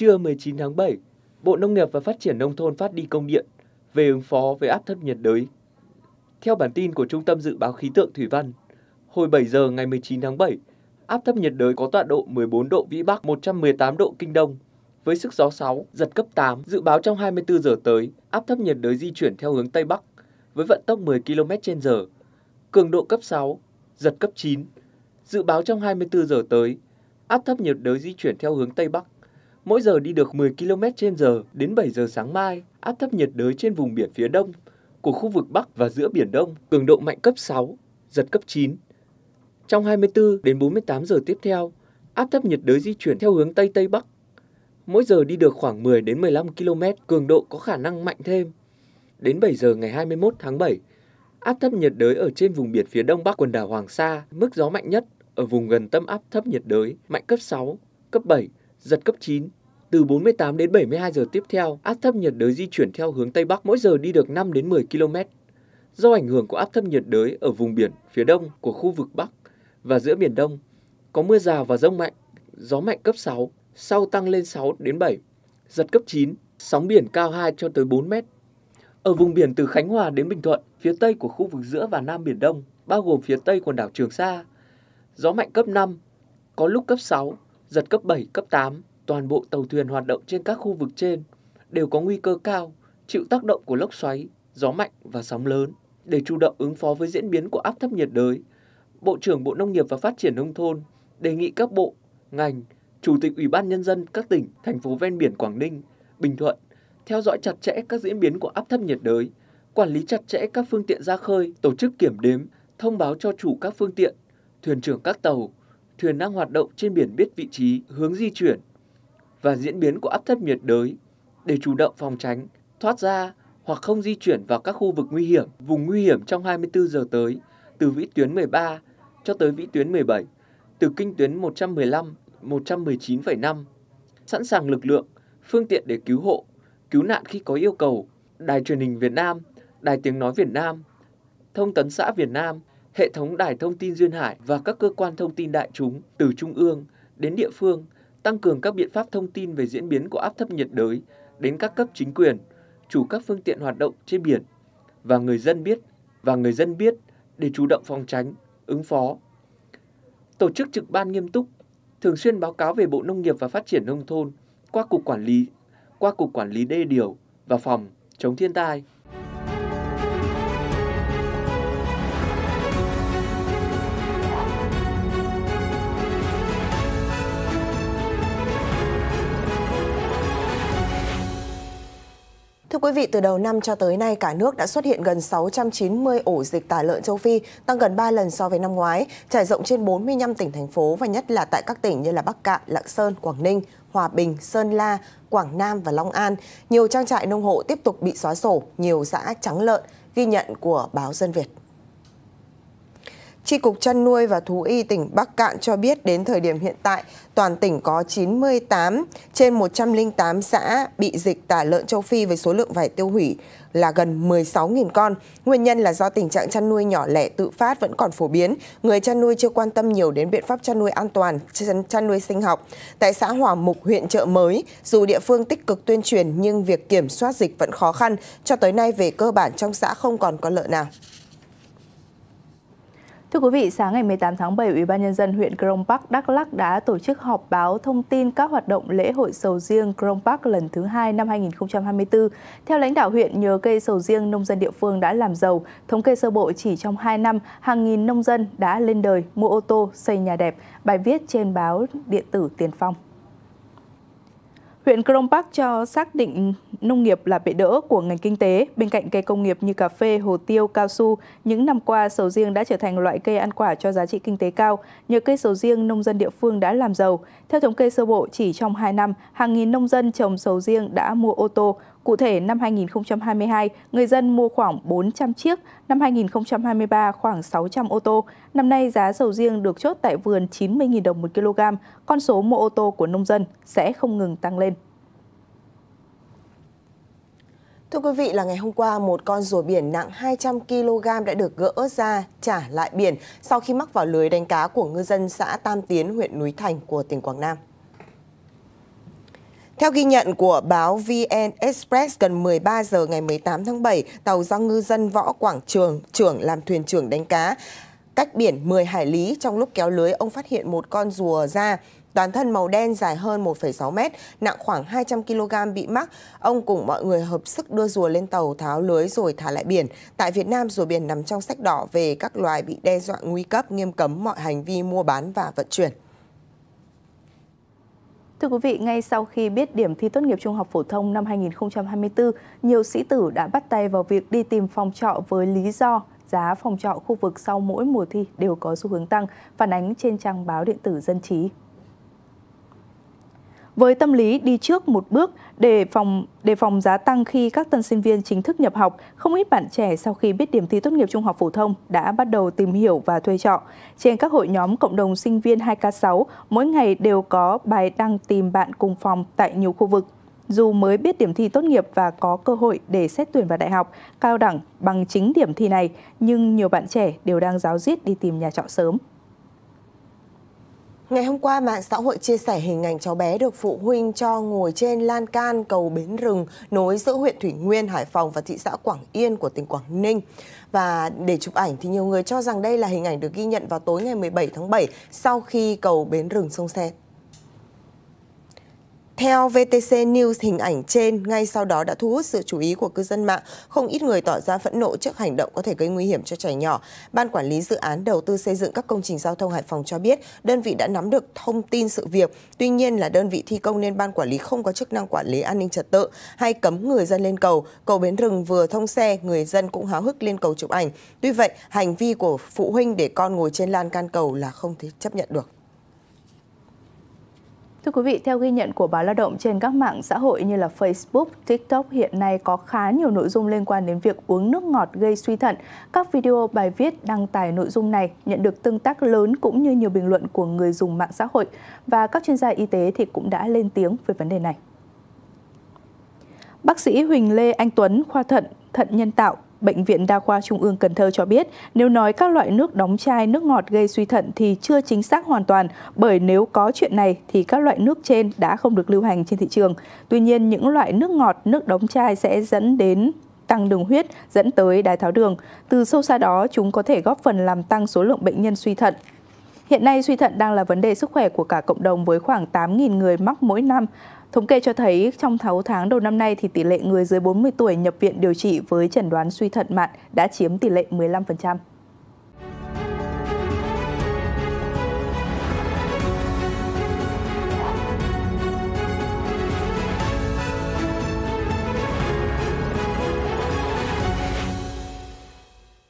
Trưa 19 tháng 7, Bộ Nông nghiệp và Phát triển Nông thôn phát đi công điện về ứng phó với áp thấp nhiệt đới. Theo bản tin của Trung tâm Dự báo Khí tượng Thủy văn, hồi 7 giờ ngày 19 tháng 7, áp thấp nhiệt đới có tọa độ 14 độ Vĩ Bắc 118 độ Kinh Đông với sức gió 6, giật cấp 8. Dự báo trong 24 giờ tới, áp thấp nhiệt đới di chuyển theo hướng Tây Bắc với vận tốc 10 km h cường độ cấp 6, giật cấp 9. Dự báo trong 24 giờ tới, áp thấp nhiệt đới di chuyển theo hướng Tây Bắc mỗi giờ đi được 10 km h đến 7 giờ sáng mai, áp thấp nhiệt đới trên vùng biển phía đông của khu vực Bắc và giữa Biển Đông, cường độ mạnh cấp 6, giật cấp 9. Trong 24 đến 48 giờ tiếp theo, áp thấp nhiệt đới di chuyển theo hướng Tây Tây Bắc. Mỗi giờ đi được khoảng 10 đến 15 km, cường độ có khả năng mạnh thêm. Đến 7 giờ ngày 21 tháng 7, áp thấp nhiệt đới ở trên vùng biển phía đông bắc quần đảo Hoàng Sa, mức gió mạnh nhất ở vùng gần tâm áp thấp nhiệt đới, mạnh cấp 6, cấp 7, giật cấp 9. Từ 48 đến 72 giờ tiếp theo, áp thấp nhiệt đới di chuyển theo hướng Tây Bắc mỗi giờ đi được 5 đến 10 km. Do ảnh hưởng của áp thấp nhiệt đới ở vùng biển phía đông của khu vực Bắc và giữa Biển Đông, có mưa rào và rông mạnh, gió mạnh cấp 6, sau tăng lên 6 đến 7, giật cấp 9, sóng biển cao 2 cho tới 4 mét. Ở vùng biển từ Khánh Hòa đến Bình Thuận, phía tây của khu vực giữa và Nam Biển Đông, bao gồm phía tây quần đảo Trường Sa, gió mạnh cấp 5, có lúc cấp 6, giật cấp 7, cấp 8, toàn bộ tàu thuyền hoạt động trên các khu vực trên đều có nguy cơ cao chịu tác động của lốc xoáy, gió mạnh và sóng lớn. Để chủ động ứng phó với diễn biến của áp thấp nhiệt đới, Bộ trưởng Bộ Nông nghiệp và Phát triển Nông thôn đề nghị các bộ, ngành, Chủ tịch Ủy ban Nhân dân các tỉnh, thành phố ven biển Quảng Ninh, Bình Thuận theo dõi chặt chẽ các diễn biến của áp thấp nhiệt đới, quản lý chặt chẽ các phương tiện ra khơi, tổ chức kiểm đếm, thông báo cho chủ các phương tiện, thuyền trưởng các tàu, thuyền đang hoạt động trên biển biết vị trí, hướng di chuyển và diễn biến của áp thấp nhiệt đới để chủ động phòng tránh, thoát ra hoặc không di chuyển vào các khu vực nguy hiểm, vùng nguy hiểm trong 24 giờ tới từ vĩ tuyến 13 cho tới vĩ tuyến 17, từ kinh tuyến 115, 119,5. Sẵn sàng lực lượng, phương tiện để cứu hộ, cứu nạn khi có yêu cầu. Đài truyền hình Việt Nam, Đài tiếng nói Việt Nam, Thông tấn xã Việt Nam hệ thống đài thông tin duyên hải và các cơ quan thông tin đại chúng từ trung ương đến địa phương tăng cường các biện pháp thông tin về diễn biến của áp thấp nhiệt đới đến các cấp chính quyền, chủ các phương tiện hoạt động trên biển và người dân biết và người dân biết để chủ động phòng tránh, ứng phó. Tổ chức trực ban nghiêm túc, thường xuyên báo cáo về Bộ Nông nghiệp và Phát triển nông thôn qua cục quản lý, qua cục quản lý đê điều và phòng chống thiên tai. quý vị, từ đầu năm cho tới nay, cả nước đã xuất hiện gần 690 ổ dịch tả lợn châu Phi, tăng gần 3 lần so với năm ngoái, trải rộng trên 45 tỉnh, thành phố và nhất là tại các tỉnh như là Bắc Cạn, Lạng Sơn, Quảng Ninh, Hòa Bình, Sơn La, Quảng Nam và Long An. Nhiều trang trại nông hộ tiếp tục bị xóa sổ, nhiều xã trắng lợn, ghi nhận của báo Dân Việt. Tri Cục Chăn nuôi và Thú y tỉnh Bắc Cạn cho biết đến thời điểm hiện tại, toàn tỉnh có 98 trên 108 xã bị dịch tả lợn châu Phi với số lượng vải tiêu hủy là gần 16.000 con. Nguyên nhân là do tình trạng chăn nuôi nhỏ lẻ tự phát vẫn còn phổ biến, người chăn nuôi chưa quan tâm nhiều đến biện pháp chăn nuôi an toàn, chăn nuôi sinh học. Tại xã Hòa Mục, huyện Trợ Mới, dù địa phương tích cực tuyên truyền nhưng việc kiểm soát dịch vẫn khó khăn, cho tới nay về cơ bản trong xã không còn có lợn nào. Thưa quý vị, sáng ngày 18 tháng 7, Ủy ban nhân dân huyện Krông Park Đắk Lắk đã tổ chức họp báo thông tin các hoạt động lễ hội sầu riêng Krông Park lần thứ hai năm 2024. Theo lãnh đạo huyện, nhờ cây sầu riêng nông dân địa phương đã làm giàu, thống kê sơ bộ chỉ trong 2 năm, hàng nghìn nông dân đã lên đời mua ô tô, xây nhà đẹp, bài viết trên báo điện tử Tiền Phong. Huyện Krông Park cho xác định nông nghiệp là bệ đỡ của ngành kinh tế. Bên cạnh cây công nghiệp như cà phê, hồ tiêu, cao su, những năm qua sầu riêng đã trở thành loại cây ăn quả cho giá trị kinh tế cao. Nhờ cây sầu riêng, nông dân địa phương đã làm giàu. Theo thống kê sơ bộ, chỉ trong 2 năm, hàng nghìn nông dân trồng sầu riêng đã mua ô tô, Cụ thể, năm 2022, người dân mua khoảng 400 chiếc, năm 2023 khoảng 600 ô tô. Năm nay, giá sầu riêng được chốt tại vườn 90.000 đồng một kg, con số mua ô tô của nông dân sẽ không ngừng tăng lên. Thưa quý vị là ngày hôm qua, một con rùa biển nặng 200 kg đã được gỡ ra trả lại biển sau khi mắc vào lưới đánh cá của ngư dân xã Tam Tiến, huyện Núi Thành của tỉnh Quảng Nam. Theo ghi nhận của báo VN Express, gần 13 giờ ngày 18 tháng 7, tàu do ngư dân Võ Quảng Trường, trưởng làm thuyền trưởng đánh cá, cách biển 10 hải lý trong lúc kéo lưới ông phát hiện một con rùa da toàn thân màu đen dài hơn 1,6 mét, nặng khoảng 200 kg bị mắc. Ông cùng mọi người hợp sức đưa rùa lên tàu tháo lưới rồi thả lại biển. Tại Việt Nam, rùa biển nằm trong sách đỏ về các loài bị đe dọa nguy cấp, nghiêm cấm mọi hành vi mua bán và vận chuyển. Thưa quý vị, ngay sau khi biết điểm thi tốt nghiệp trung học phổ thông năm 2024, nhiều sĩ tử đã bắt tay vào việc đi tìm phòng trọ với lý do giá phòng trọ khu vực sau mỗi mùa thi đều có xu hướng tăng, phản ánh trên trang báo điện tử Dân trí với tâm lý đi trước một bước để phòng đề phòng giá tăng khi các tân sinh viên chính thức nhập học, không ít bạn trẻ sau khi biết điểm thi tốt nghiệp trung học phổ thông đã bắt đầu tìm hiểu và thuê trọ. Trên các hội nhóm cộng đồng sinh viên 2K6, mỗi ngày đều có bài đăng tìm bạn cùng phòng tại nhiều khu vực. Dù mới biết điểm thi tốt nghiệp và có cơ hội để xét tuyển vào đại học, cao đẳng bằng chính điểm thi này, nhưng nhiều bạn trẻ đều đang giáo diết đi tìm nhà trọ sớm. Ngày hôm qua, mạng xã hội chia sẻ hình ảnh cháu bé được phụ huynh cho ngồi trên lan can cầu Bến Rừng nối giữa huyện Thủy Nguyên, Hải Phòng và thị xã Quảng Yên của tỉnh Quảng Ninh. Và để chụp ảnh thì nhiều người cho rằng đây là hình ảnh được ghi nhận vào tối ngày 17 tháng 7 sau khi cầu Bến Rừng sông xe theo VTC News, hình ảnh trên ngay sau đó đã thu hút sự chú ý của cư dân mạng. Không ít người tỏ ra phẫn nộ trước hành động có thể gây nguy hiểm cho trẻ nhỏ. Ban quản lý dự án đầu tư xây dựng các công trình giao thông Hải Phòng cho biết đơn vị đã nắm được thông tin sự việc. Tuy nhiên là đơn vị thi công nên ban quản lý không có chức năng quản lý an ninh trật tự hay cấm người dân lên cầu. Cầu Bến Rừng vừa thông xe, người dân cũng háo hức lên cầu chụp ảnh. Tuy vậy, hành vi của phụ huynh để con ngồi trên lan can cầu là không thể chấp nhận được. Thưa quý vị, theo ghi nhận của báo Lao động trên các mạng xã hội như là Facebook, TikTok hiện nay có khá nhiều nội dung liên quan đến việc uống nước ngọt gây suy thận. Các video bài viết đăng tải nội dung này nhận được tương tác lớn cũng như nhiều bình luận của người dùng mạng xã hội và các chuyên gia y tế thì cũng đã lên tiếng về vấn đề này. Bác sĩ Huỳnh Lê Anh Tuấn, khoa thận, thận nhân tạo, Bệnh viện Đa khoa Trung ương Cần Thơ cho biết, nếu nói các loại nước đóng chai, nước ngọt gây suy thận thì chưa chính xác hoàn toàn, bởi nếu có chuyện này thì các loại nước trên đã không được lưu hành trên thị trường. Tuy nhiên, những loại nước ngọt, nước đóng chai sẽ dẫn đến tăng đường huyết dẫn tới đái tháo đường. Từ sâu xa đó, chúng có thể góp phần làm tăng số lượng bệnh nhân suy thận. Hiện nay, suy thận đang là vấn đề sức khỏe của cả cộng đồng với khoảng 8.000 người mắc mỗi năm. Thống kê cho thấy trong 6 tháng đầu năm nay thì tỷ lệ người dưới 40 tuổi nhập viện điều trị với chẩn đoán suy thận mạn đã chiếm tỷ lệ 15%.